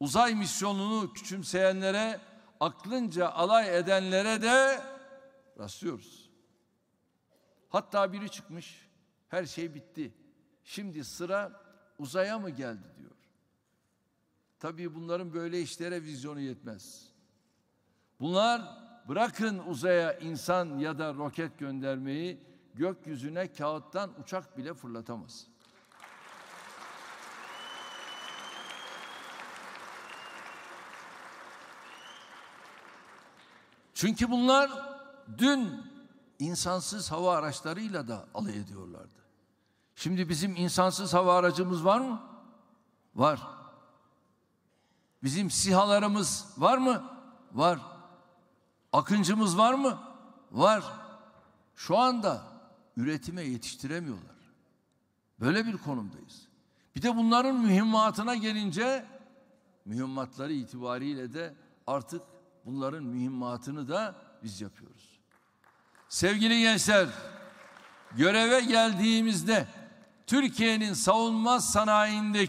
uzay misyonunu küçümseyenlere, aklınca alay edenlere de rastlıyoruz. Hatta biri çıkmış, her şey bitti. Şimdi sıra uzaya mı geldi diyor. Tabii bunların böyle işlere vizyonu yetmez. Bunlar bırakın uzaya insan ya da roket göndermeyi gökyüzüne kağıttan uçak bile fırlatamaz. Çünkü bunlar dün insansız hava araçlarıyla da alay ediyorlardı. Şimdi bizim insansız hava aracımız var mı? Var. Bizim sihalarımız var mı? Var. Akıncımız var mı? Var. Şu anda üretime yetiştiremiyorlar. Böyle bir konumdayız. Bir de bunların mühimmatına gelince mühimmatları itibariyle de artık Bunların mühimmatını da biz yapıyoruz. Sevgili gençler, göreve geldiğimizde Türkiye'nin savunma sanayindeki